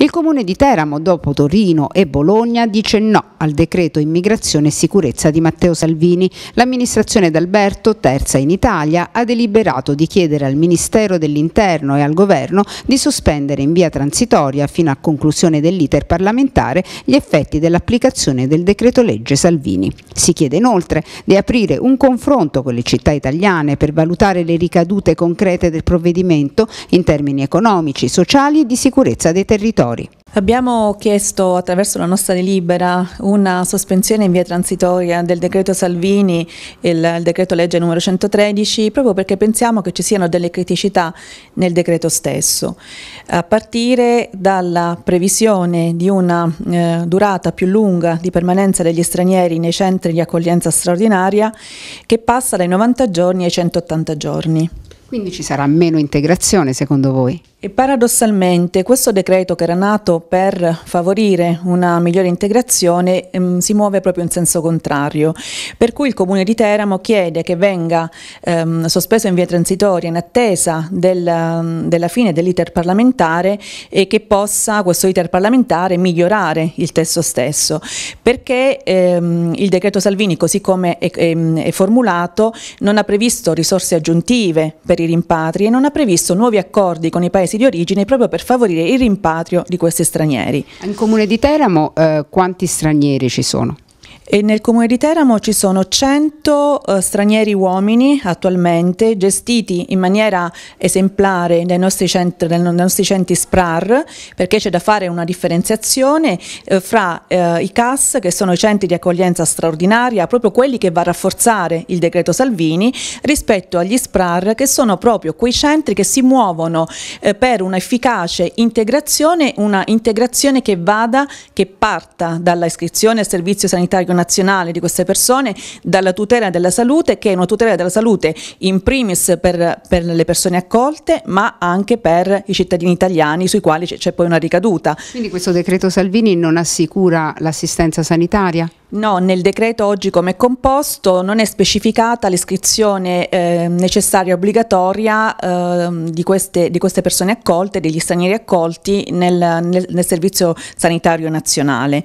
Il comune di Teramo, dopo Torino e Bologna, dice no al decreto immigrazione e sicurezza di Matteo Salvini. L'amministrazione d'Alberto, terza in Italia, ha deliberato di chiedere al Ministero dell'Interno e al Governo di sospendere in via transitoria, fino a conclusione dell'iter parlamentare, gli effetti dell'applicazione del decreto legge Salvini. Si chiede inoltre di aprire un confronto con le città italiane per valutare le ricadute concrete del provvedimento in termini economici, sociali e di sicurezza dei territori minori. Abbiamo chiesto attraverso la nostra delibera una sospensione in via transitoria del decreto Salvini, il, il decreto legge numero 113, proprio perché pensiamo che ci siano delle criticità nel decreto stesso, a partire dalla previsione di una eh, durata più lunga di permanenza degli stranieri nei centri di accoglienza straordinaria che passa dai 90 giorni ai 180 giorni. Quindi ci sarà meno integrazione secondo voi? E paradossalmente questo decreto che era nato per favorire una migliore integrazione ehm, si muove proprio in senso contrario, per cui il Comune di Teramo chiede che venga ehm, sospeso in via transitoria in attesa del, della fine dell'iter parlamentare e che possa questo iter parlamentare migliorare il testo stesso, perché ehm, il decreto Salvini così come è, è, ehm, è formulato non ha previsto risorse aggiuntive per i rimpatri e non ha previsto nuovi accordi con i paesi paesi di origine proprio per favorire il rimpatrio di questi stranieri. In comune di Teramo eh, quanti stranieri ci sono? E nel comune di Teramo ci sono 100 uh, eh, stranieri uomini attualmente gestiti in maniera esemplare dai nostri centri, dai nostri centri SPRAR perché c'è da fare una differenziazione uh, fra uh, i CAS che sono i centri di accoglienza straordinaria, proprio quelli che va a rafforzare il decreto Salvini rispetto agli SPRAR che sono proprio quei centri che si muovono per un'efficace integrazione, una integrazione che vada, che parta dalla iscrizione al servizio sanitario carico nazionale di queste persone dalla tutela della salute, che è una tutela della salute in primis per, per le persone accolte, ma anche per i cittadini italiani sui quali c'è poi una ricaduta. Quindi questo decreto Salvini non assicura l'assistenza sanitaria? No, nel decreto oggi come è composto non è specificata l'iscrizione eh, necessaria e obbligatoria eh, di, queste, di, queste, persone accolte, degli stranieri accolti nel, nel, nel Servizio Sanitario Nazionale.